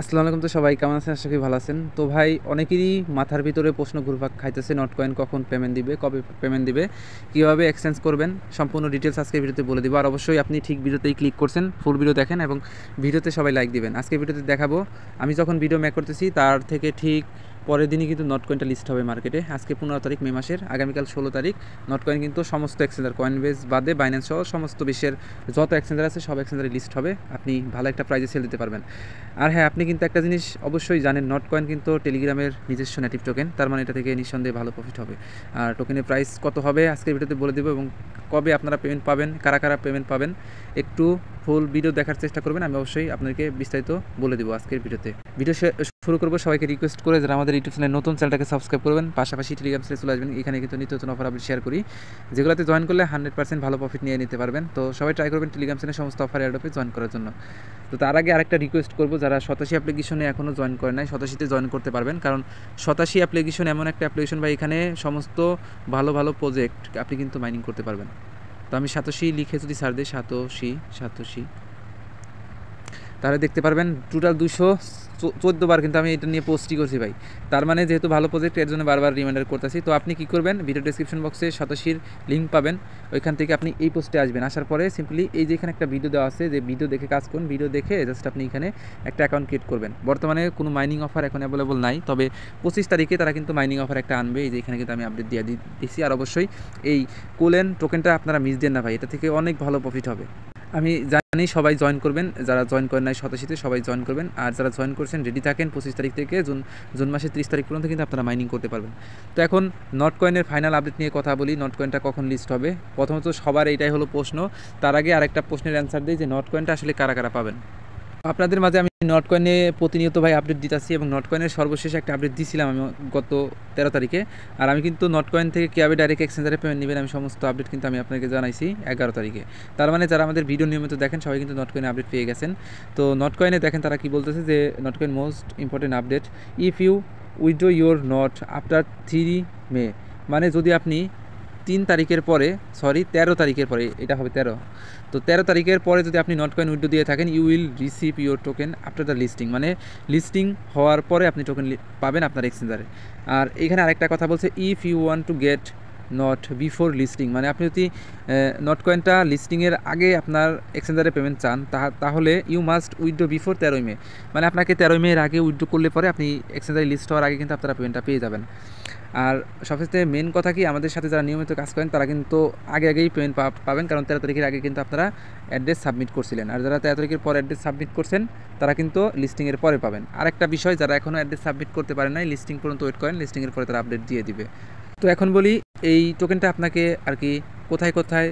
আসসালামু আলাইকুম তো সবাই কেমন আছেন আশা করি ভালো আছেন তো ভাই অনেকেরই মাথার ভিতরে প্রশ্ন ঘুরভাগ খাইতেছে নট কয়েন কখন পেমেন্ট দিবে কবে পেমেন্ট দিবে কীভাবে এক্সচেঞ্জ করবেন সম্পূর্ণ ডিটেলস আজকে ভিডিওতে বলে দিব আর অবশ্যই আপনি ঠিক ভিডিওতেই ক্লিক করছেন ফুল ভিডিও দেখেন এবং ভিডিওতে সবাই লাইক দিবেন আজকে ভিডিওতে দেখাবো আমি যখন ভিডিও মেক করতেছি তার থেকে ঠিক পরের দিনই কিন্তু নট কয়েনটা লিস্ট হবে মার্কেটে আজকে পনেরো তারিখ মে মাসের আগামীকাল ষোলো তারিখ নট কয়েন কিন্তু সমস্ত এক্সচেঞ্জার কয়েনবেজ বাদে বাইন্যান্স সহ সমস্ত বিশ্বের যত এক্সচেঞ্জার আছে সব এক্সচেঞ্জারে লিস্ট হবে আপনি ভালো একটা প্রাইজে সেল দিতে পারবেন আর হ্যাঁ আপনি কিন্তু একটা জিনিস অবশ্যই জানেন নট কয়েন কিন্তু টেলিগ্রামের নিজস্ব নেটিভ টোকেন তার মানে এটা থেকে নিঃসন্দেহে ভালো প্রফিট হবে আর টোকেনের প্রাইস কত হবে আজকের ভিডিওতে বলে দেবো এবং কবে আপনারা পেমেন্ট পাবেন কারা কারা পেমেন্ট পাবেন একটু ফুল ভিডিও দেখার চেষ্টা করবেন আমি অবশ্যই আপনাকে বিস্তারিত বলে দেবো আজকের ভিডিওতে ভিডিও শুরু করবো সবাইকে রিকোয়েস্ট করে যারা আমাদের ইউটিউব চ্যানেল নতুন চ্যানেলটাকে সাবস্ক্রাইব করবেন পাশাপাশি টেলিগ্রাম চ্যানেল চলে আসবেন এখানে কিন্তু নিত্য নতুন অফার আপনি শেয়ার করি যেগুলোতে জয়েন করলে হান্ড্রেড পার্সেন্ট ভালো প্রফিট নিয়ে নিতে পারবেন তো সবাই ট্রাই করবেন টেলিগ্রাম চ্যানেল সমস্ত অফার অ্যাডপে জয়েন করার জন্য তো তার আগে আরেকটা রিকোয়েস্ট করবো যারা সতাশি অ্যাপ্লিকেশনে এখনও জয়েন করে নাই সতাশিতে জয়েন করতে পারবেন কারণ সতাশি অ্যাপ্লিকেশন এমন একটা অ্যাপ্লিকেশন বা এখানে সমস্ত ভালো ভালো প্রজেক্ট আপনি কিন্তু মাইনিং করতে পারবেন তো আমি সাতোশি লিখে যদি স্যার দেয় সাতোশি সাতোশি তাহলে দেখতে পারবেন টোটাল দুশো বার কিন্তু আমি এটা নিয়ে পোস্টই করছি ভাই তার মানে যেহেতু ভালো প্রজেক্ট এর জন্য বারবার রিমাইন্ডার করতেছি তো আপনি কি করবেন ভিডিও ডিসক্রিপশন বক্সে সাতাশির লিঙ্ক পাবেন ওইখান থেকে আপনি এই পোস্টে আসবেন আসার পরে সিম্পলি এই যে এখানে একটা ভিডিও দেওয়া আছে যে ভিডিও দেখে কাজ করুন ভিডিও দেখে জাস্ট আপনি এখানে একটা অ্যাকাউন্ট ক্রিয়েট করবেন বর্তমানে কোনো মাইনিং অফার এখন অ্যাভেলেবল নাই তবে পঁচিশ তারিখে তারা কিন্তু মাইনিং অফার একটা আনবে এই যে এখানে কিন্তু আমি আপডেট দিয়ে দিচ্ছি আর অবশ্যই এই কোলেন টোকেনটা আপনারা মিস দেন না ভাই এটা থেকে অনেক ভালো প্রফিট হবে আমি জানি সবাই জয়েন করবেন যারা জয়েন করেন নাই শতাশীতে সবাই জয়েন করবেন আর যারা জয়েন করছেন রেডি থাকেন পঁচিশ তারিখ থেকে জুন জুন মাসের ত্রিশ তারিখ পর্যন্ত কিন্তু আপনারা মাইনিং করতে পারবেন তো এখন নট কয়েনের ফাইনাল আপডেট নিয়ে কথা বলি নট কয়েনটা কখন লিস্ট হবে প্রথমত সবার এইটাই হলো প্রশ্ন তার আগে আরেকটা প্রশ্নের অ্যান্সার দিই যে নট কয়েনটা আসলে কারা কারা পাবেন আপনাদের মাঝে আমি নটকয়েনে প্রতিনিয়ত ভাই আপডেট দিতেছি এবং নটকয়েনের সর্বশেষ একটা আপডেট দিয়েছিলাম আমি গত তেরো তারিখে আর আমি কিন্তু নটকয়েন থেকে কীভাবে ডাইরেক্ট এক্সচেঞ্জারে পেমেন্ট নেবেন আমি সমস্ত আপডেট কিন্তু আমি আপনাকে জানাইছি এগারো তারিখে তার মানে যারা আমাদের ভিডিও নিয়মিত দেখেন সবাই কিন্তু নটকয়েনে আপডেট পেয়ে গেছেন তো নটকয়েনে দেখেন তারা কি বলতেছে যে Notcoin most important update if you withdraw your Not after three May মানে যদি আপনি তিন তারিখের পরে সরি তেরো তারিখের পরে এটা হবে তেরো তো তেরো তারিখের পরে যদি আপনি নট কয়েন উইডো দিয়ে থাকেন you will receive your token after the listing মানে লিস্টিং হওয়ার পরে আপনি টোকেন পাবেন আপনার এক্সচেঞ্জারে আর এখানে আরেকটা কথা বলছে if you want to get Not before listing মানে আপনি যদি নট কয়েনটা লিস্টিংয়ের আগে আপনার এক্সচেঞ্জারে পেমেন্ট চান তাহলে ইউ মাস্ট উইথড্রো বিফোর তেরোই মে মানে আপনাকে তেরোই মেয়ের আগে উইথড্রো করলে পরে আপনি এক্সচেঞ্জারে লিস্ট হওয়ার আগে কিন্তু আপনারা পেমেন্টটা পেয়ে যাবেন আর সবচেয়ে মেন কথা কি আমাদের সাথে যারা নিয়মিত কাজ করেন তারা কিন্তু আগে আগেই পেমেন্ট পাবেন কারণ তেরো তারিখের আগে কিন্তু আপনারা অ্যাড্রেস সাবমিট করছিলেন আর যারা তেরো তারিখের পর অ্যাড্রেস সাবমিট করছেন তারা কিন্তু লিস্টিংয়ের পরে পাবেন আর একটা বিষয় যারা এখনও অ্যাড্রেস সাবমিট করতে পারেন নাই লিস্টিং পর্যন্ত ওয়েট করেন লিস্টিংয়ের পরে তারা আপডেট দিয়ে দিবে তো এখন বলি এই টোকেনটা আপনাকে আর কি কোথায় কোথায়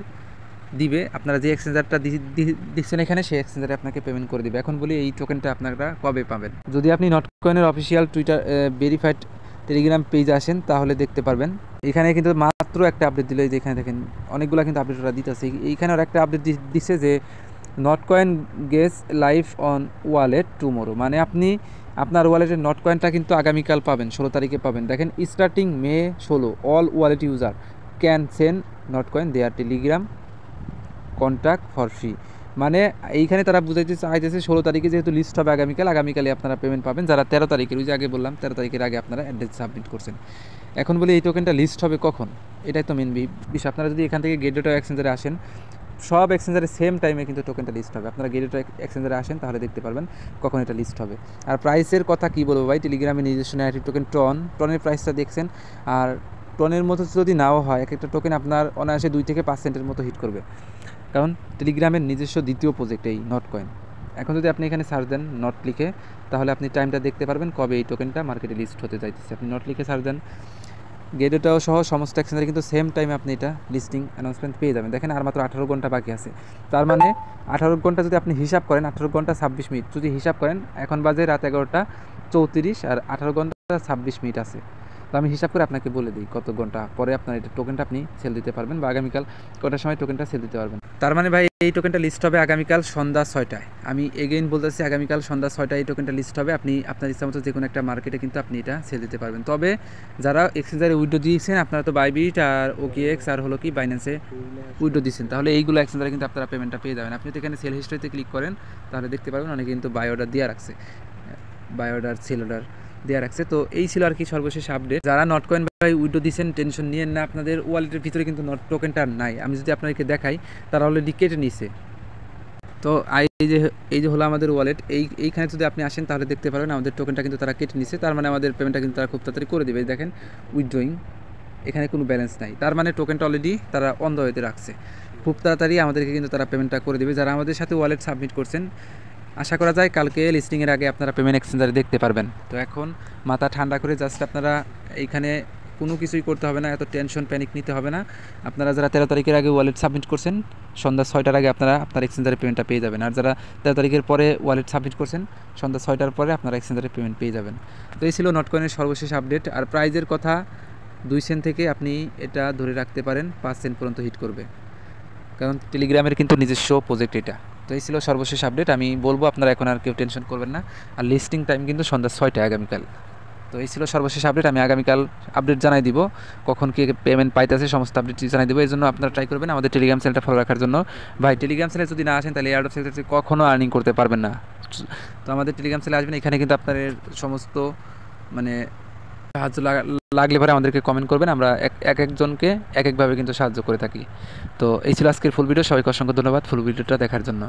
দিবে আপনারা যে এক্সচেঞ্জারটা দিচ্ছেন এখানে সেই এক্সচেঞ্জারে আপনাকে পেমেন্ট করে দিবে এখন বলি এই টোকেনটা আপনারা কবে পাবেন যদি আপনি নটকয়েনের অফিসিয়াল টুইটার ভেরিফাইড টেলিগ্রাম পেজে আসেন তাহলে দেখতে পারবেন এখানে কিন্তু মাত্র একটা আপডেট দিলে যে এখানে দেখেন অনেকগুলো কিন্তু আপডেট ওরা দিতেছে এইখানে ওরা একটা আপডেট দিচ্ছে যে Not coin goes live on wallet tomorrow মানে আপনি আপনার ওয়ালেটের নট কয়েনটা কিন্তু আগামীকাল পাবেন ষোলো তারিখে পাবেন দেখেন স্টার্টিং মে ষোলো all wallet user can send Not coin their Telegram contact for free মানে এইখানে তারা বুঝাইতে চাইতেছে ষোলো তারিখে যেহেতু লিস্ট হবে আগামীকাল আগামীকালে আপনারা পেমেন্ট পাবেন যারা তেরো তারিখের ওই যে আগে বললাম তেরো তারিখের আগে আপনারা অ্যাড্রেস সাবমিট করছেন এখন বলি এই টোকেনটা লিস্ট হবে কখন এটাই তো মেন বিষয় আপনারা যদি এখান থেকে গেট ডেটা এক্সচেঞ্জারে আসেন সব এক্সচেঞ্জারে সেম টাইমে কিন্তু টোকেনটা লিস্ট হবে আপনারা গেরিটো এক্সচেঞ্জারে আসেন তাহলে দেখতে পারবেন কখন এটা লিস্ট হবে আর প্রাইসের কথা কী বলবো ভাই টেলিগ্রামে নিজস্ব নেগেটিভ টোকেন টন টনের প্রাইসটা দেখছেন আর টনের মতো যদি নাও হয় এক একটা টোকেন আপনার অনায়াসে দুই থেকে পাঁচ সেন্টের মতো হিট করবে কারণ টেলিগ্রামের নিজস্ব দ্বিতীয় প্রজেক্ট এই নট কয়েন এখন যদি আপনি এখানে সার্চ দেন নট লিখে তাহলে আপনি টাইমটা দেখতে পারবেন কবে এই টোকেনটা মার্কেটে লিস্ট হতে চাইতেছে আপনি নট লিখে সার্চ দেন গেডোটাও সহ সমস্ত এক্সচেঞ্জের কিন্তু সেম টাইমে আপনি এটা লিস্টিং অ্যানাউন্সমেন্ট পেয়ে যাবেন দেখেন আর মাত্র আঠারো ঘন্টা বাকি আছে তার মানে আঠারো ঘন্টা যদি আপনি হিসাব করেন আঠারো ঘন্টা ছাব্বিশ মিনিট যদি হিসাব করেন এখন বাজে রাত এগারোটা চৌত্রিশ আর আঠারো ঘন্টা ছাব্বিশ মিনিট আছে তো আমি হিসাব করে আপনাকে বলে দিই কত ঘন্টা পরে আপনার এটা টোকেনটা আপনি সেল দিতে পারবেন বা আগামীকাল কটার সময় টোকেনটা সেল দিতে পারবেন তার মানে ভাই এই টোকেনটা লিস্ট হবে আগামীকাল সন্ধ্যা ছয়টায় আমি এগেইন বলতেছি আগামীকাল সন্ধ্যা ছয়টায় এই টোকেনটা লিস্ট হবে আপনি আপনার ইচ্ছা মতো যে কোনো একটা মার্কেটে কিন্তু আপনি এটা সেল দিতে পারবেন তবে যারা এক্সচেঞ্জারে উইডো দিয়েছেন আপনারা তো বাইবিট আর এক্স আর হলো কি বাইন্যান্সে উইডো দিয়েছেন তাহলে এইগুলো এক্সচেঞ্জারে কিন্তু আপনারা পেমেন্টটা পেয়ে যাবেন আপনি তো এখানে সেল হিস্ট্রিতে ক্লিক করেন তাহলে দেখতে পারবেন অনেকে কিন্তু বাই অর্ডার দিয়ে রাখছে বাই অর্ডার সেল অর্ডার দেওয়া রাখছে তো এই ছিল আর কি সর্বশেষ আপডেট যারা নট কয়েন ভাই উইডো দিচ্ছেন টেনশন নিয়ে না আপনাদের ওয়ালেটের ভিতরে কিন্তু নট টোকেনটা নাই আমি যদি আপনাদেরকে দেখাই তারা অলরেডি কেটে নিছে তো এই যে এই যে হলো আমাদের ওয়ালেট এই এইখানে যদি আপনি আসেন তাহলে দেখতে পারবেন আমাদের টোকেনটা কিন্তু তারা কেটে নিছে তার মানে আমাদের পেমেন্টটা কিন্তু তারা খুব তাড়াতাড়ি করে দেবে দেখেন উইথড্রয়িং এখানে কোনো ব্যালেন্স নাই তার মানে টোকেনটা অলরেডি তারা অন্ধ হয়ে রাখছে খুব তাড়াতাড়ি আমাদেরকে কিন্তু তারা পেমেন্টটা করে দেবে যারা আমাদের সাথে ওয়ালেট সাবমিট করছেন আশা করা যায় কালকে লিস্টিংয়ের আগে আপনারা পেমেন্ট এক্সচেঞ্জারে দেখতে পারবেন তো এখন মাথা ঠান্ডা করে জাস্ট আপনারা এইখানে কোনো কিছুই করতে হবে না এত টেনশন প্যানিক নিতে হবে না আপনারা যারা তেরো তারিখের আগে ওয়ালেট সাবমিট করছেন সন্ধ্যা ছয়টার আগে আপনারা আপনার এক্সচেঞ্জারে পেমেন্টটা পেয়ে যাবেন আর যারা তেরো তারিখের পরে ওয়ালেট সাবমিট করছেন সন্ধ্যা ছয়টার পরে আপনারা এক্সচেঞ্জারে পেমেন্ট পেয়ে যাবেন তো এই ছিল নটকয়েনের সর্বশেষ আপডেট আর প্রাইজের কথা দুই সেন্ট থেকে আপনি এটা ধরে রাখতে পারেন পাঁচ সেন্ট পর্যন্ত হিট করবে কারণ টেলিগ্রামের কিন্তু নিজস্ব প্রজেক্ট এটা তো এই ছিল সর্বশেষ আপডেট আমি বলবো আপনারা এখন আর কেউ টেনশন করবেন না আর লিস্টিং টাইম কিন্তু সন্ধ্যা ছয়টা আগামীকাল তো এই ছিল সর্বশেষ আপডেট আমি আগামীকাল আপডেট জানাই দিব কখন কি পেমেন্ট পাইতেছে সমস্ত আপডেট জানাই দিব এই জন্য আপনারা ট্রাই করবেন আমাদের টেলিগ্রাম চ্যানেলটা ফলো রাখার জন্য ভাই টেলিগ্রাম চ্যানেলে যদি না আসেন তাহলে এয়ার অফ সেক্টর কখনও আর্নিং করতে পারবেন না তো আমাদের টেলিগ্রাম চ্যানেলে আসবেন এখানে কিন্তু আপনাদের সমস্ত মানে সাহায্য লাগলে পরে আমাদেরকে কমেন্ট করবেন আমরা এক একজনকে এক একভাবে কিন্তু সাহায্য করে থাকি তো এই ছিল আজকের ফুল ভিডিও সবাইকে অসংখ্য ধন্যবাদ ফুল ভিডিওটা দেখার জন্য